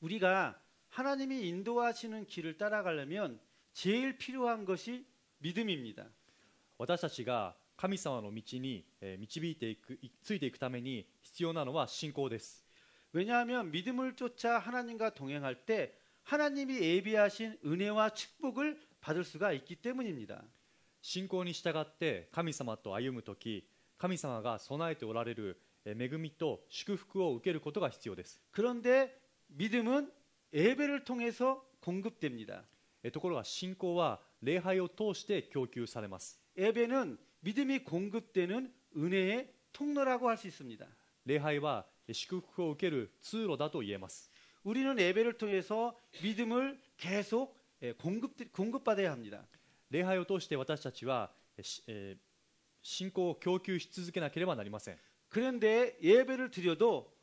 우리가 하나님이 인도하시는 길을 따라가려면 제일 필요한 것이 믿음입니다. 私たちが神様の道に導いていくつ 그, 그 왜냐하면 믿음을 쫓아 하나님과 동행할 때 하나님이 예비하신 은혜와 축복을 받을 수가 있기 때문입니다. 信仰に従って神様と歩む時神様が備えておられる恵みと祝福を受けることが必要です。 그런데 믿음은예배를통해서공급됩니다ところが信仰は礼拝を通して供給されます。예배는믿음이공급되는은혜의통로라고할수있습니다礼拝は祝福を受ける通路だと言えます우리는예배를통해서믿음을계속공급공급받아야합니다礼拝を통해私たちは信仰を供給し続けなければなりません。그런데예배를드려도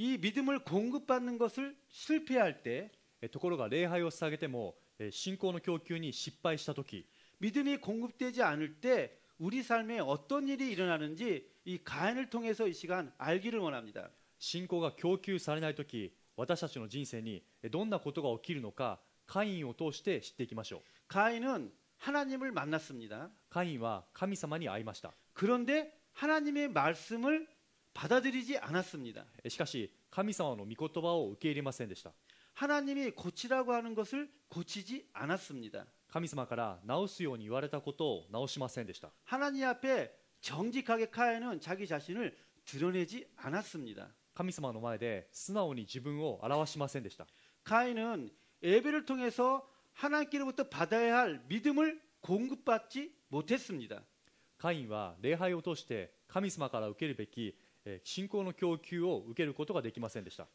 이믿음을공급받는것을실패할때ところが礼拝を捧げても信仰の供給に失敗した時믿음이공급되지않을때우리삶에어떤일이일어나는지이가인을통해서이시간알기를원합니다신고가供給されない時私たちの人生にどんなことが起きるのかカインを通して知っていきましょう가인은하나님을만났습니다カインは神様に会いました그런데하나님의말씀을받아들이지않았습니다しかし神様の御言葉を受け入れませんでした。하나님이고치라고하는것을고치지않았습니다神様から直すように言われたことを直しませんでした。하나님앞에정직하게카인은자기자신을드러내지않았습니다神様の前で素直に自分を表しませんでした。카인은예배를통해서하나님께로부터받아야할믿음을공급받지못했습니다カインは礼拝を通して神様から受けるべき信仰の供給を受けることができませんでした。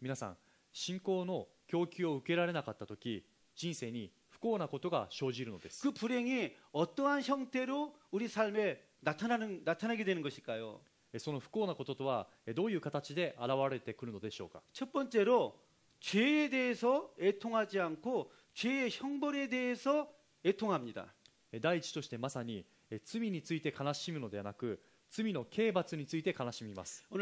皆さん、信仰の供給を受けられなかった時、人生に不幸なことが生じるのです。그불행이어떠한형태로우리삶에나타나는나타나게되는것일까요その不幸なこととはどういう形で現れてくるのでしょうか。첫번째로죄에대해서애통하지않고죄의형벌에대해서第一としてまさに罪について悲しむのではなく罪の刑罰について悲しみます。本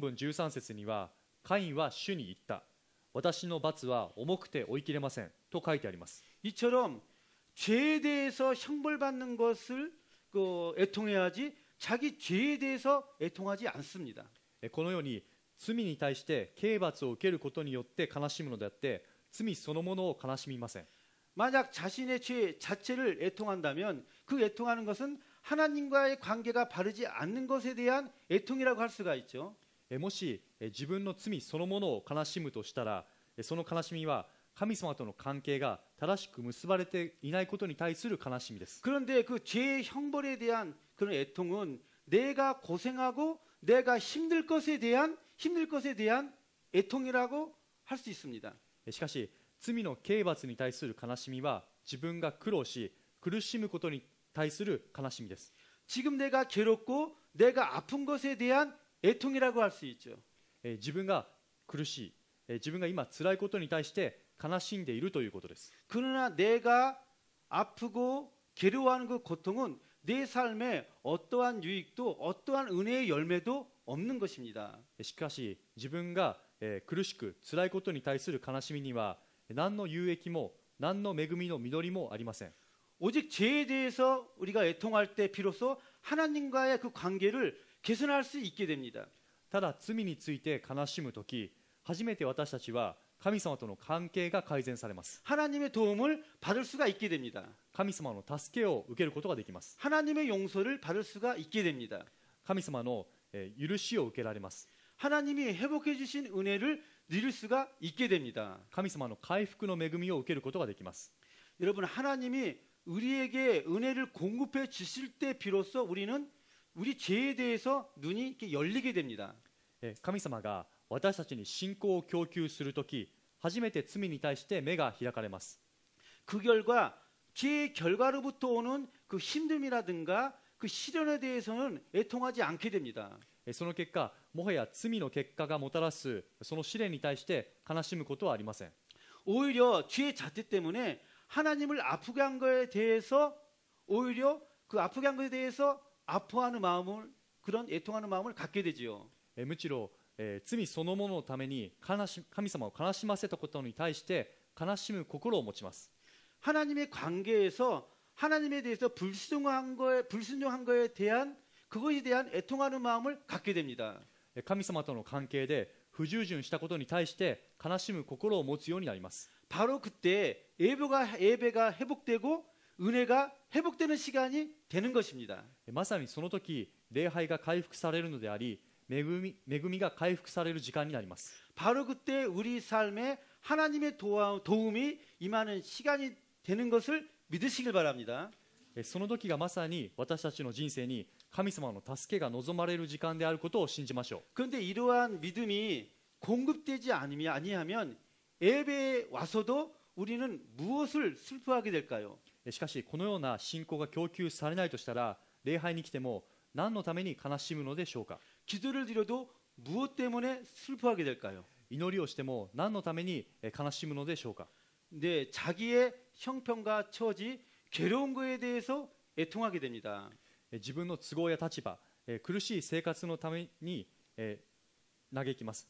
文13節にはカインは主に言った私の罰は重くて追い切れませんと書いてあります죄에대해서형벌받는것을애통해야지자기죄에대해서애통하지않습니다このように罪に対して刑罰を受けることによって悲しむのであって罪そのものを悲しみません만약자신의죄자체를애통한다면그애통하는것은하나님과의관계가바르지않는것에대한애통이라고할수가있죠もし自分の罪そのものを悲しむとしたらその悲しみは神様との関係が正しく結ばれていないことに対する悲しみです。그런데그죄의형벌에대한그런애통은내가고생하고내가힘들것에대한힘들것에대한애통이라고할수있습니다しかし罪の刑罰に対する悲しみは自分が苦労し苦しむことに対する悲しみです。지금내가괴롭고내가아픈것에대한애통이라고할수있죠自分が苦しい自分が今辛いことに対して悲しんでいるということです。しかし、自分が苦しく、辛いことに対する悲しみには、何の有益も、何の恵みの実りもありません。오직죄에대해서우리가애통할때비로소하나님과의그관계를개선할수있게됩니다ただ罪について悲しむ時初めて私たちは神様との関係が改善されます。하나님의도움을받을수가있게됩니 다。 神様の助けを受けることができます。하나님의용서를받을수가있게됩니 다。 神様の、えー、許しを受けられます。하나님이회복해주신은혜를누릴수가있게됩니 다。 神様の回復の恵みを受けることができます。여러분하나님이우리에게은혜를공급해주실때비로소우리는우리죄에대해서눈이이렇게열리게됩니다神様が私たちに信仰を供給するとき初めて罪に対して目が開かれます。그결과죄의결과로부터오는그힘듦이라든가그시련에대해서는애통하지않게됩니다その結果、もはや罪の結果がもたらすその試練に対して悲しむことはありません。오히려죄의자태때문에하나님을아프게한거에대해서오히려그아프게한거에대해서아파하는마음을그런애통하는마음을갖게되지요むしろえー、罪そのもののために悲し神様を悲しませたことに対して悲しむ心を持ちます。하나님의관계에서하나님에대해서한거에불순한거에대한그것에대한애통하는마음을갖게됩니다神様との関係で不従順したことに対して悲しむ心を持つようになります。바로그때예배가예배가회복되고은혜가회복되는시간이되는것입니다まさにその時礼拝が回復されるのであり恵み恵みが回復される時間になります。바로그때우리삶에하나님의도움이임하는시간이되는것을믿으시길바랍니다その時がまさに私たちの人生に神様の助けが望まれる時間であることを信じましょう。그런데이러한믿음이공급되지아니하면예배에와서도우리는무엇을슬퍼하게될까요しかしこのような信仰が供給されないとしたら礼拝に来ても何のために悲しむのでしょうか 기도를 드려도 무엇 때문에 슬퍼하게 될까요? 祈りをしても何のために悲しむのでしょうか 네, 자기의 형편과 처지, 괴로운 거에 대해서 애통하게 됩니다. 自分の都合や立場、苦しい生活のために嘆きます。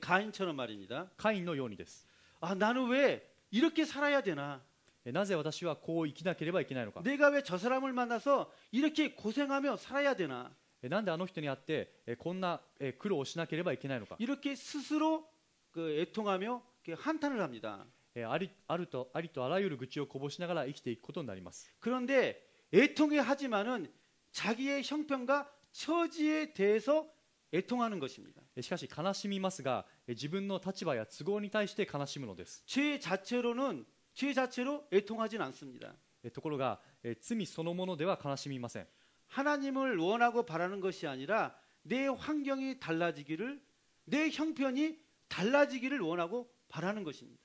가인처럼 말입니다. カインのようにです。 아, 나는 왜 이렇게 살아야 되나? なぜ私はこう生きなければいけないのか。 예, 내가 왜저 사람을 만나서 이렇게 고생하며 살아야 되나? なんであの人に会ってこんな苦労をしなければいけないのか。이탄을합니 다。 ありあるとありとあらゆる愚痴をこぼしながら生きていくことになります。그런데애통해하지만은자기의형편과처지에대해서애통하는것입니다しかし悲しみますが自分の立場や都合に対して悲しむのです。죄자체로는죄자체로애통하진않습니다ところが罪そのものでは悲しみません。 하나님을 원하고 바라는 것이 아니라 내 환경이 달라지기를 내 형편이 달라지기를 원하고 바라는 것입니다.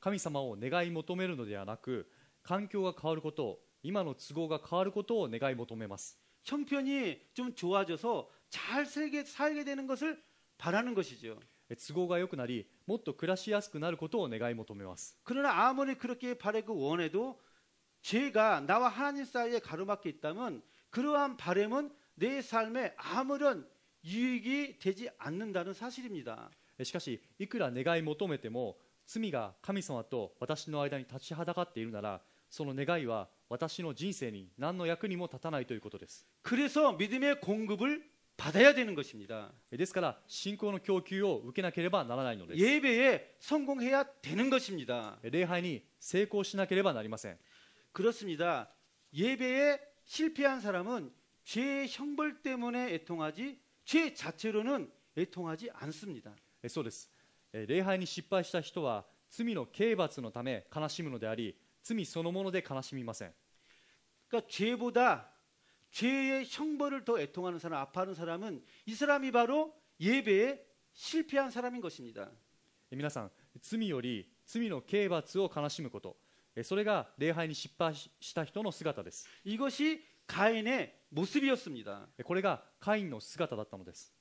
神様を願い求めるのではなく環境が変わること今の都合が変わることを願い求めます 그 형편이 좀 좋아져서 잘 살게, 살게 되는 것을 바라는 것이죠. 都合が良くなりもっと暮らしやすくなることを願い求めます 뭐 그러나 아무리 그렇게 바라고 원해도 죄가나와하나님사이에가로막혀있다면그러한바램은내삶에아무런유익이되지않는다는사실입니다しかしいくら願い求めても罪が神様と私の間に立ちはだかっているならその願いは私の人生に何の役にも立たないということです그래서믿음의공급을받아야되는것입니다ですから信仰の供給を受けなければならないのです。예배에성공해야되는것입니다礼拝に成功しなければなりません。 그렇습니다. 예배에 실패한 사람은 죄의 형벌 때문에 애통하지 죄 자체로는 애통하지 않습니다. そうです。礼拝に失敗した人は罪の刑罰のため悲しむのであり、罪そのもので悲しみません。그러니까죄보다 죄의 형벌을 더 애통하는 사람, 아파하는 사람은 이 사람이 바로 예배에 실패한 사람인 것입니다. 皆さん、罪より罪の刑罰を悲しむこと。それが礼拝に失敗した人の姿です。これがカインの姿だったのです。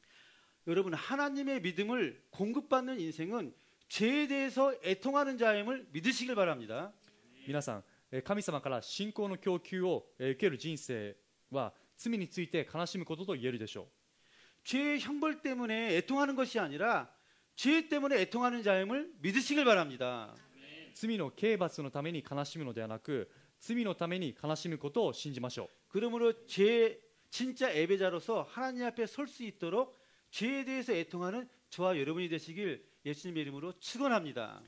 皆さん、神様から信仰の供給を受ける人生は罪について悲しむことと言えるでしょう。죄의형벌때문에애통하는것이아니라죄때문에애통하는자임을믿으시길바랍니다罪の刑罰のために悲しむのではなく罪のために悲しむことを信じましょう。그러므로죄진짜예배자로서하나님앞에설수있도록죄에대해서애통하는저와여러분이되시길예수님의이름으로축원합니다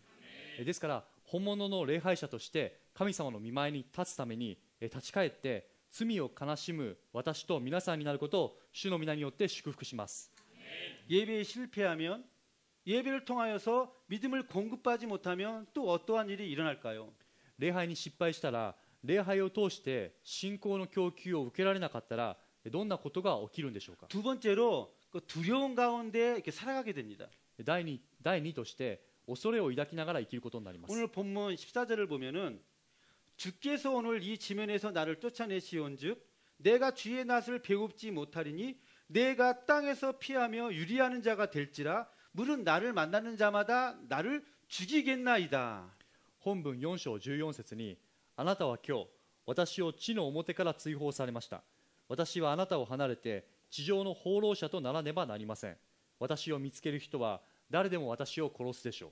ですから本物の礼拝者として神様の御前に立つために立ち返って罪を悲しむ私と皆さんになることを主の皆によって祝福します。예배에실패하면예배를통하여서 믿음을 공급하지 못하면 또 어떠한 일이 일어날까요? 礼拝に失敗したら礼拝を通して信仰の供給を受けられなかったらどんなことが起きるんでしょうか두 번째로 그 두려운 가운데 이렇게 살아가게 됩니다. 다이니 第2として恐れを抱きながら生きることになります 오늘 본문 14절을 보면은 주께서 오늘 이 지면에서 나를 쫓아내시온즉 내가 주의 낯을 배웁지 못하리니 내가 땅에서 피하며 유리하는 자가 될지라 물은나를만나는자마다나를죽이겠나이다本文4章14節にあなたは今日私を地の表から追放されました私はあなたを離れて地上の放浪者とならねばなりません私を見つける人は誰でも私を殺すでしょう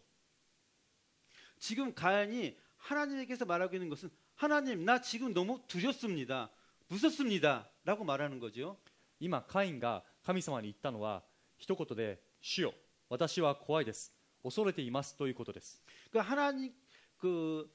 今カインが神様に言ったのは一言で主よ私は怖いです。恐れていますということです。그하나님그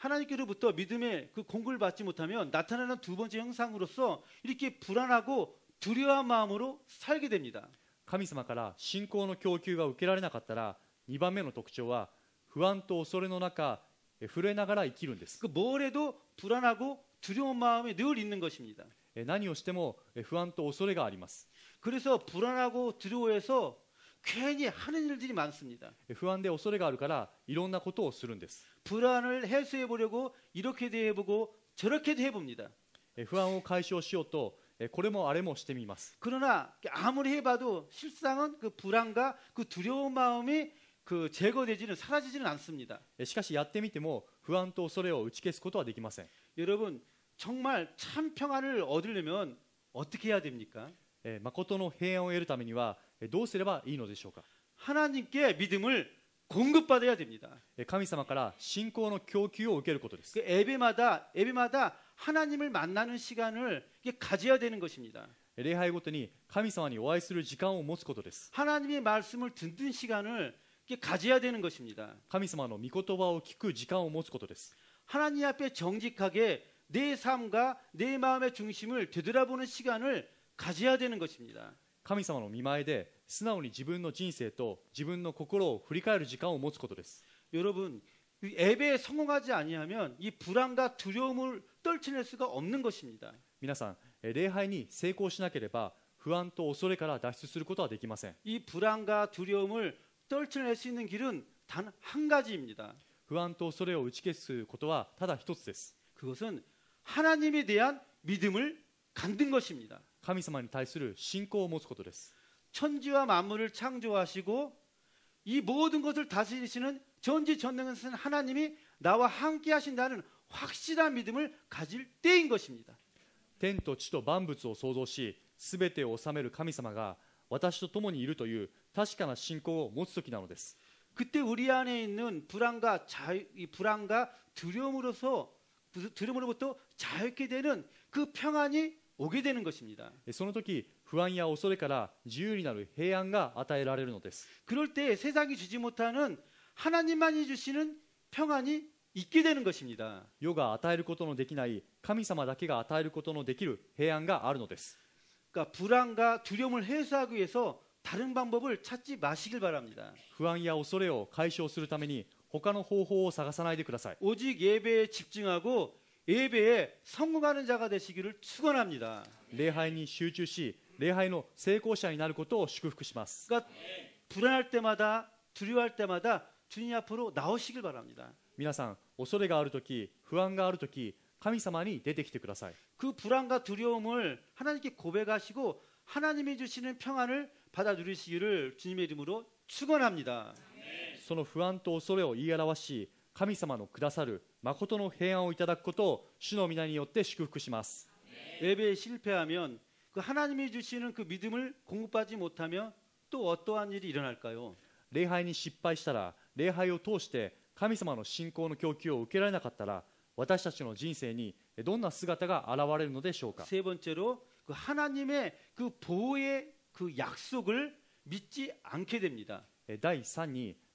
하나님께로부터믿음의그공급을받지못하면나타나는두번째형상으로서이렇게불안하고두려운마음으로살게됩니다神様から信仰の供給が受けられなかったら2番目の特徴は不安と恐れの中震えながら生きるんです。그뭐래도불안하고두려운마음에늘있는것입니다何をしても不安と恐れがあります。그래서불안하고두려워해서 괜히 하는 일들이 많습니다. 不安で恐れがあるからいろんなことをするんです. 불안을 해소해 보려고 이렇게도 해보고 저렇게도 해봅니다. 不安を解消しようとこれもあれもしてみます. 그러나 아무리 해봐도 실상은 그 불안과 그 두려운 마음이 그 제거되지는 사라지지는 않습니다. しかしやってみても不安と恐れを打ち消すことはできません. 여러분 정말 참 평안을 얻으려면 어떻게 해야 됩니까? 誠の平安を得るためにはどうすればいいのでしょうか 하나님께 믿음을 공급받아야 됩니다. 神様から信仰の供給を受けることです。 예배마다 예배마다 하나님을 만나는 시간을 가져야 되는 것입니다. 礼拝ごとに神様にお会いする時間を持つことです。하나님의말씀을듣는시간을 가져야 되는 것입니다. 神様の御言葉を聞く時間を持つことです。하나님앞에정직하게내삶과내마음의중심을되돌아보는시간을가져야되는것입니다 神様の見前で素直に自分の人生と自分の心を振り返る時間を持つことです。여러분예배에성공하지아니하면이불안과두려움을떨쳐낼수가없는것입니다皆さん、礼拝に成功しなければ不安と恐れから脱出することはできません。이불안과두려움을떨쳐낼수있는길은단한가지입니다不安と恐れを打ち消すことはただ一つです。그것은하나님에대한믿음을갖는것입니다神様に対する信仰を持つことです。 천지와 만물을 창조하시고 이 모든 것을 다스리시는 전지전능하신 하나님이 나와 함께 하신다는 확실한 믿음을 가질 때인 것입니다. 天と地と万物を創造しすてを治める神様が私と共にいるという確かな信仰を持つ時なのです 그때 우리 안에 있는 불안과 자유, 이 불안과 두려움으로서 두려움으로부터 자유케 되는 그 평안이 오게 되는 것입니다. その時不安や恐れから自由になる平安が与えられるのです。 그럴 때 세상이 주지 못하는 하나님만이 주시는 평안이 있게 되는 것입니다. 世が与えることのできない神様だけが与えることのできる平安があるのです。 그러니까 불안과 두려움을 해소하기 위해서 다른 방법을 찾지 마시길 바랍니다. 不安や恐れを解消するために他の方法を探さないでください。 오직 예배에 집중하고 예배에 성공하는 자가 되시기를 축원합니다. 礼拝に集中し礼拝の成功者になることを祝福します 그러니까 불안할 때마다 두려워할 때마다 주님 앞으로 나오시길 바랍니다. 皆さん恐れがある時不安がある時神様に出てきてください그 불안과 두려움을 하나님께 고백하시고 하나님이 주시는 평안을 받아 누리시기를 주님의 이름으로 축원합니다. その不安と恐れを言い表し神様のくださる誠の平安をいただくことを主の皆によって祝福します。예배에실패하면그하나님이주시는그믿음을공급하지못하면또어떠한일이일어날까요礼拝に失敗したら礼拝を通して神様の信仰の供給を受けられなかったら私たちの人生にどんな姿が現れるのでしょうか세번째로그하나님의그보호의그약속을믿지않게됩니다第3に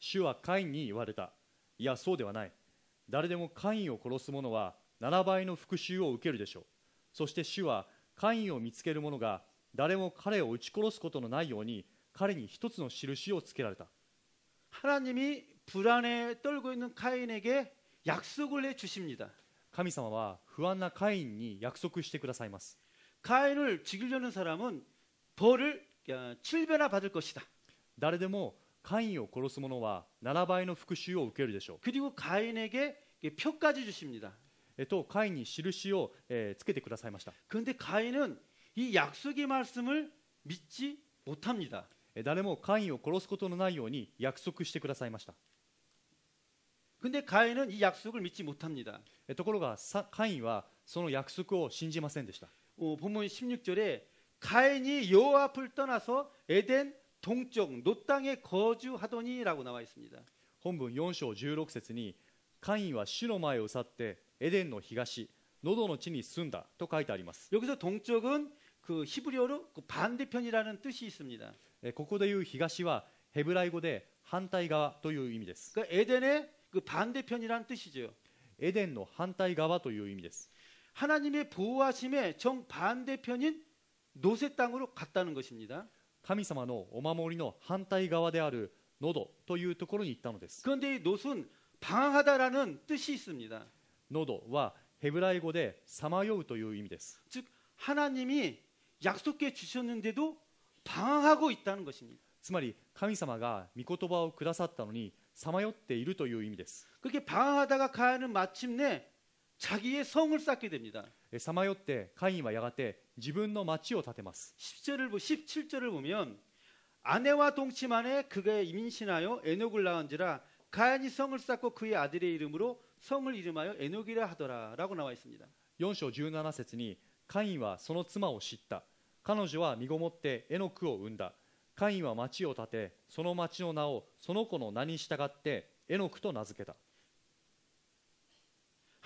主はカインに言われた。いや、そうではない。誰でもカインを殺す者は7倍の復讐を受けるでしょう。そして主はカインを見つける者が誰も彼を撃ち殺すことのないように彼に一つの印をつけられた。神様は不安なカインに約束してくださいます。カインを죽이려는사람은벌을7배나받을것이다誰でもカインを殺す者は7倍の復讐を受けるでしょう。えカインに印を、えつけてくださいました。誰もカインを殺すことのないように約束してくださいました。ところがさカインはその約束を信じませんでした。어본16절에가인이여호와앞떠나서에덴동쪽노땅에거주하더니라고나와있습니다본문4장16절에カインは主の前を去ってエデンの東、喉の地に住んだと書いてあります。여기서동쪽은그히브리어로그반대편이라는뜻이있습니다えーここでいう東はヘブライ語で反対側という意味です。그러니까에덴의그반대편이라는뜻이죠エデンの反対側という意味です。하나님의보호하심의정반대편인노세땅으로갔다는것입니다神様のお守りの反対側である喉というところに行ったのです。그런데노은방하다라는뜻이있습니 다。 喉はヘブライ語でさまようという意味です。즉하나님이약속해주셨는데도방하고있다는것입니 다。 つまり神様が御言葉をくださったのにさまよっているという意味です。그렇게방황하다가가는마침내자기의성을쌓게됩니다사마요때카인은야가때자신의마치를10절을17절을보면아내와동침하에그가임신하여에녹을낳은지라가인이성을쌓고그의아들의이름으로성을이름하여에녹이라하더라라고나와있습니다4장17절에카인은その妻を知った。彼女は身ごもってエノクを産んだ。カインは町を建て、その町の名をその子の名に従ってエノクと名付けた。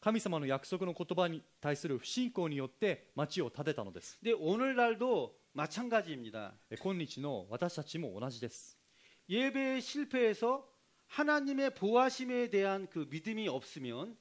神様の約束の言葉に対する不信仰によって町を建てたのです。で、오늘도마찬가지입니 다。 今日の私たちも同じです。예배실패서하나님의보심에대한그믿음이없으면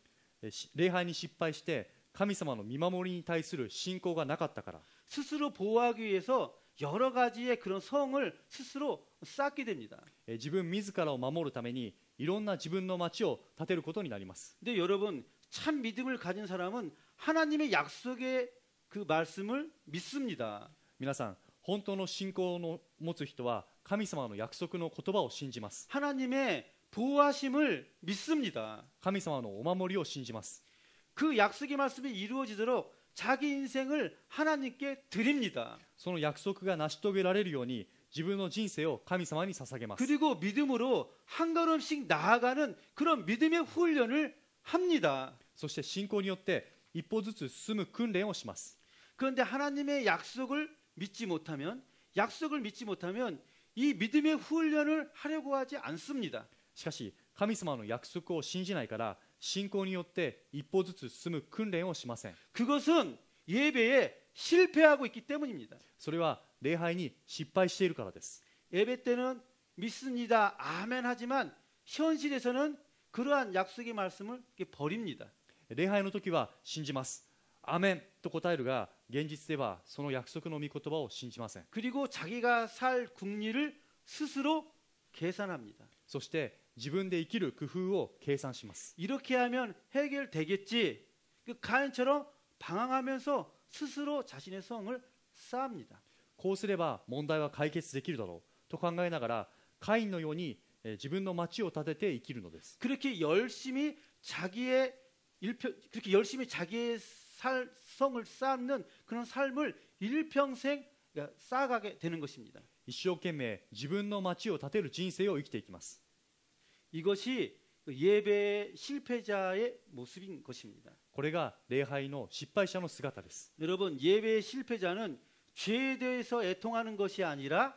礼拝に失敗して神様の見守りに対する信仰がなかったから스스로보호하기위해서여러가지의그런성을스스로쌓게됩니다自分自らを守るためにいろんな自分の町を建てることになります。で、여러분참 믿음을 가진 사람은 하나님의 약속의 그 말씀을 믿습니다. 皆さん、本当の信仰を持つ人は神様の約束の言葉を信じます。 하나님의 보호하심을 믿습니다. 神様のお守りを信じます。그 약속의 말씀이 이루어지도록 자기 인생을 하나님께 드립니다. その約束が成し遂げられるように自分の人生を神様に捧げます。그리고믿음으로한걸음씩나아가는그런믿음의훈련을 합니다. そして信仰によって一歩ずつ進む訓練をします. 그런데 하나님의 약속을 믿지 못하면 약속을 믿지 못하면 이 믿음의 훈련을 하려고 하지 않습니다. しかし神様の約束を信じないから信仰によって一歩ずつ進む訓練をしません. 그것은 예배에 실패하고 있기 때문입니다. それは礼拝に失敗しているからです. 예배 때는 믿습니다. 아멘 하지만 현실에서는 그러한약속의말씀을버립니다礼拝の時は信じます。アメンと答えるが現実ではその約束の御言葉を信じません。그리고자기가살국리를스스로합니다そして自分で生きる工夫を計算します。이렇게하면해결되겠지그가인처럼방황하면서스스로자신의성을쌓습니다こうすれば問題は解決できるだろうと考えながらカインのように 自分の町を建てて生きるのです。그렇게열심히자기의일편그렇게열심히자기의살 예, 성을 쌓는 그런 삶을 일평생 그러니까 쌓가게 되는 것입니다. 一生懸命自分の町を建てる人生を生きていきます. 이것이 그 예배의 실패자의 모습인 것입니다. これが礼拝の失敗者の姿です. 여러분 예배의 실패자는 죄에 대해서 애통하는 것이 아니라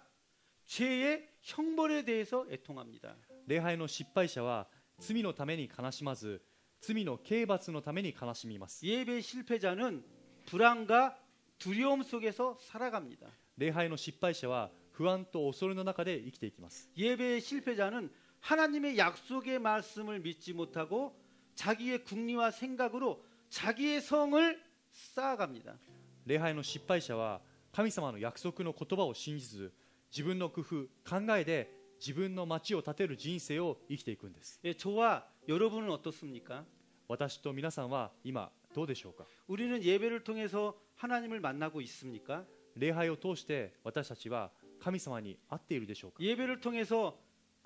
죄의 형벌에대해서애통합니다礼拝の失敗者は罪のために悲しまず罪の刑罰のために悲しみます예배실패자는불안과두려움속에서살아갑니다礼拝の失敗者は不安と恐れの中で生きていきます예배실패자는하나님의약속의말씀을믿지못하고자기의국리와생각으로자기의성을쌓아갑니다礼拝の失敗者は神様の約束の言葉を信じず自分の工夫考えで自分の町を建てる人生を生きていくんです。え、私と皆さんは今どうでしょうか우리는예배를통해서하나님을만나고있습니까礼拝を通して私たちは神様に会っているでしょうか예배를통해서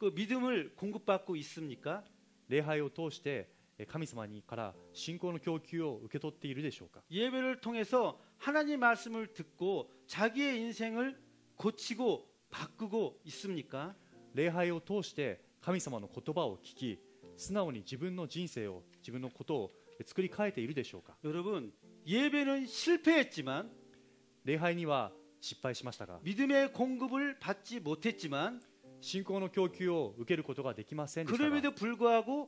그믿음을공급받고있습니까礼拝を通して神様にから信仰の供給を受け取っているでしょうか예배를통해서하나님말씀을듣고자기의인생을고치고바꾸고있습니까礼拝を通して神様の言葉を聞き素直に自分の人生を自分のことを作り変えているでしょうか여러분예배는실패했지만礼拝には失敗しましたが믿음의공급을받지못했지만信仰の供給を受けることができませんでした그럼에도불구하고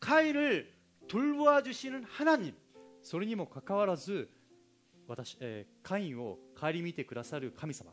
카인을돌보아주시는하나님それにもかかわらず私、えー、カインを顧みてくださる神様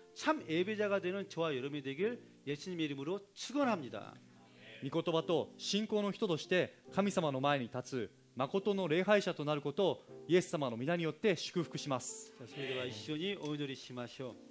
참예배자가되는저와여러분이되길예수님의이름으로축원합니다御言葉と信仰の人として神様の前に立つ誠の礼拝者となることをイエス様の皆によって祝福します。자저희가一緒にお祈りしましょう。